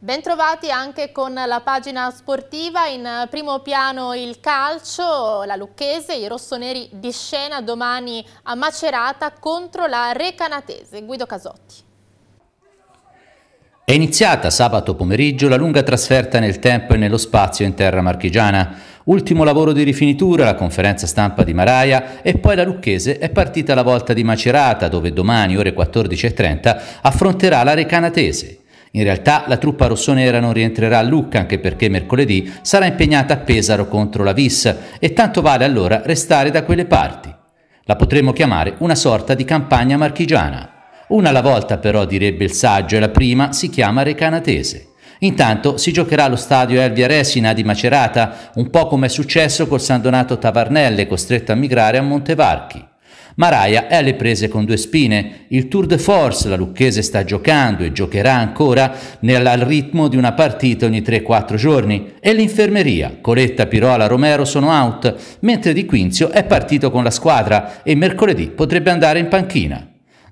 Bentrovati anche con la pagina sportiva, in primo piano il calcio, la Lucchese, i rossoneri di scena domani a Macerata contro la Recanatese. Guido Casotti. È iniziata sabato pomeriggio la lunga trasferta nel tempo e nello spazio in terra marchigiana. Ultimo lavoro di rifinitura, la conferenza stampa di Maraia e poi la Lucchese è partita la volta di Macerata dove domani ore 14.30 affronterà la Recanatese. In realtà la truppa rossonera non rientrerà a Lucca anche perché mercoledì sarà impegnata a Pesaro contro la Vis e tanto vale allora restare da quelle parti. La potremmo chiamare una sorta di campagna marchigiana. Una alla volta però direbbe il saggio e la prima si chiama Recanatese. Intanto si giocherà allo stadio Elvia Resina di Macerata, un po' come è successo col San Donato Tavarnelle costretto a migrare a Montevarchi. Maraia è alle prese con due spine. Il Tour de Force la Lucchese sta giocando e giocherà ancora nel ritmo di una partita ogni 3-4 giorni. E l'infermeria, Coletta, Pirola, Romero sono out, mentre Di Quinzio è partito con la squadra e mercoledì potrebbe andare in panchina.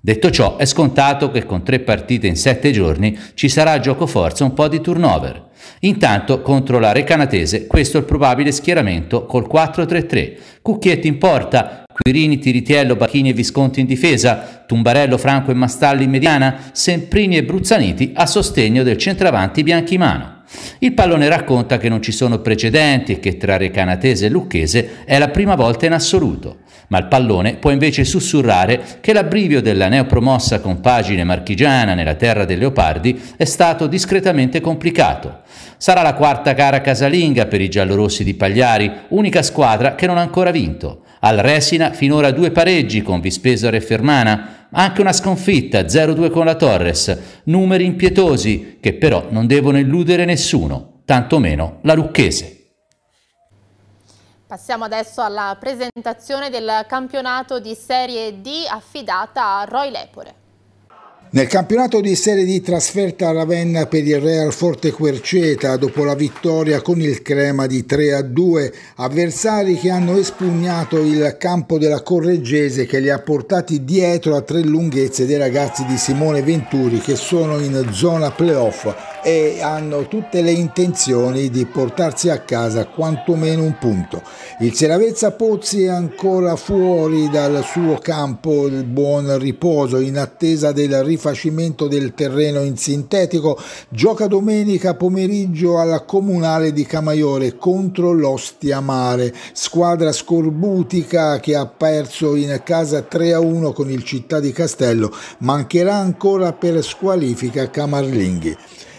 Detto ciò, è scontato che con tre partite in sette giorni ci sarà a giocoforza un po' di turnover. Intanto, contro la Recanatese, questo è il probabile schieramento col 4-3-3. Cucchietti in porta, Quirini, Tiritiello, Bacchini e Visconti in difesa, Tumbarello, Franco e Mastalli in mediana, Semprini e Bruzzaniti a sostegno del centravanti Bianchimano. Il pallone racconta che non ci sono precedenti e che tra Recanatese e Lucchese è la prima volta in assoluto ma il pallone può invece sussurrare che l'abbrivio della neopromossa compagine marchigiana nella terra dei leopardi è stato discretamente complicato. Sarà la quarta gara casalinga per i giallorossi di Pagliari, unica squadra che non ha ancora vinto. Al Resina finora due pareggi con Vispesaro e Fermana, anche una sconfitta 0-2 con la Torres, numeri impietosi che però non devono illudere nessuno, tantomeno la Lucchese. Passiamo adesso alla presentazione del campionato di Serie D affidata a Roy Lepore. Nel campionato di Serie D trasferta a Ravenna per il Real Forte Querceta dopo la vittoria con il Crema di 3 a 2, avversari che hanno espugnato il campo della Correggese che li ha portati dietro a tre lunghezze dei ragazzi di Simone Venturi che sono in zona playoff e hanno tutte le intenzioni di portarsi a casa quantomeno un punto. Il Seravezza Pozzi è ancora fuori dal suo campo il buon riposo in attesa del rifacimento del terreno in sintetico. Gioca domenica pomeriggio alla Comunale di Camaiore contro l'Ostia Mare, squadra scorbutica che ha perso in casa 3-1 con il Città di Castello. Mancherà ancora per squalifica Camarlinghi.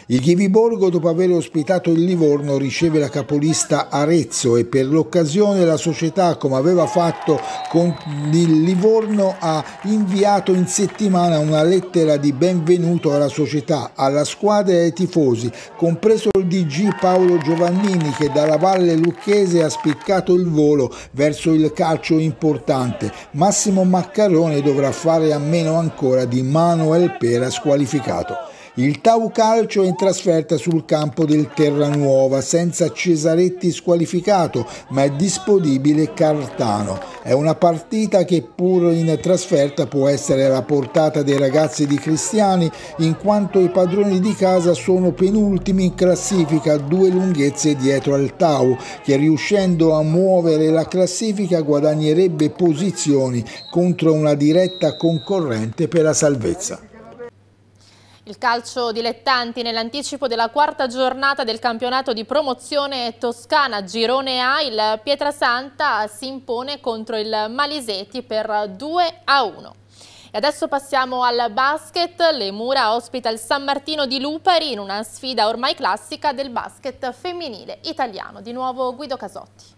Il Ghiviborgo, dopo aver ospitato il Livorno, riceve la capolista Arezzo e per l'occasione la società, come aveva fatto con il Livorno, ha inviato in settimana una lettera di benvenuto alla società, alla squadra e ai tifosi, compreso il DG Paolo Giovannini che dalla Valle Lucchese ha spiccato il volo verso il calcio importante. Massimo Maccarone dovrà fare a meno ancora di Manuel Pera squalificato. Il Tau Calcio è in trasferta sul campo del Terranuova senza Cesaretti squalificato ma è disponibile Cartano. È una partita che pur in trasferta può essere alla portata dei ragazzi di Cristiani in quanto i padroni di casa sono penultimi in classifica due lunghezze dietro al Tau che riuscendo a muovere la classifica guadagnerebbe posizioni contro una diretta concorrente per la salvezza. Il calcio dilettanti nell'anticipo della quarta giornata del campionato di promozione toscana Girone A, il Pietrasanta si impone contro il Maliseti per 2 a 1. E adesso passiamo al basket, le mura ospita il San Martino di Lupari in una sfida ormai classica del basket femminile italiano. Di nuovo Guido Casotti.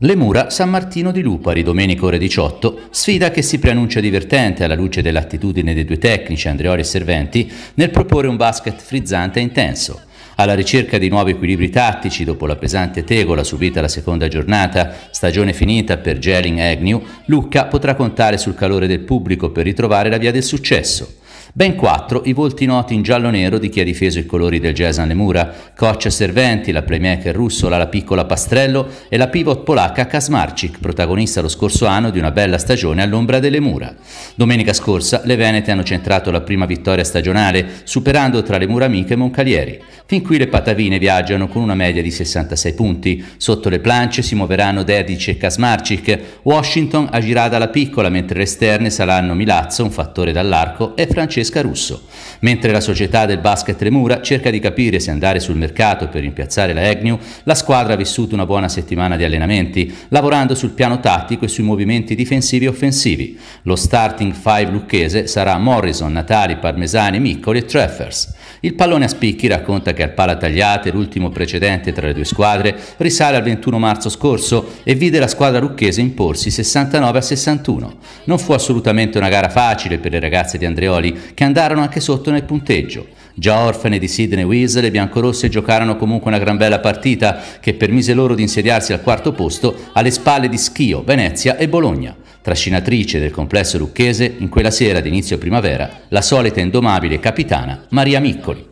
Le mura San Martino di Lupari, domenica ore 18, sfida che si preannuncia divertente alla luce dell'attitudine dei due tecnici, Andreoli e Serventi, nel proporre un basket frizzante e intenso. Alla ricerca di nuovi equilibri tattici dopo la pesante tegola subita la seconda giornata, stagione finita per Gelling e Agnew, Lucca potrà contare sul calore del pubblico per ritrovare la via del successo. Ben quattro i volti noti in giallo-nero di chi ha difeso i colori del Jason mura: Koch Serventi, la playmaker russola, la piccola Pastrello e la pivot polacca Kasmarczyk, protagonista lo scorso anno di una bella stagione all'ombra delle mura. Domenica scorsa le Venete hanno centrato la prima vittoria stagionale, superando tra le mura amiche Moncalieri. Fin qui le patavine viaggiano con una media di 66 punti. Sotto le planche si muoveranno Dedic e Kasmarczyk, Washington agirà dalla piccola, mentre le esterne saranno Milazzo, un fattore dall'arco, e Francesco Francesca Russo. Mentre la società del basket Lemura cerca di capire se andare sul mercato per rimpiazzare la Agnew, la squadra ha vissuto una buona settimana di allenamenti, lavorando sul piano tattico e sui movimenti difensivi e offensivi. Lo starting five lucchese sarà Morrison, Natali, Parmesani, Miccoli e Treffers. Il pallone a spicchi racconta che al pala tagliate, l'ultimo precedente tra le due squadre, risale al 21 marzo scorso e vide la squadra lucchese imporsi 69 a 61. Non fu assolutamente una gara facile per le ragazze di Andreoli che andarono anche sotto nel punteggio. Già orfane di Sidney Wills, le biancorosse giocarono comunque una gran bella partita che permise loro di insediarsi al quarto posto alle spalle di Schio, Venezia e Bologna. Trascinatrice del complesso lucchese, in quella sera d'inizio primavera, la solita indomabile capitana Maria Miccoli.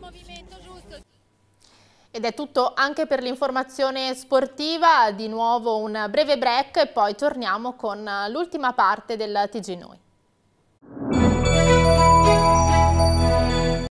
Ed è tutto anche per l'informazione sportiva, di nuovo un breve break e poi torniamo con l'ultima parte del TG Noi.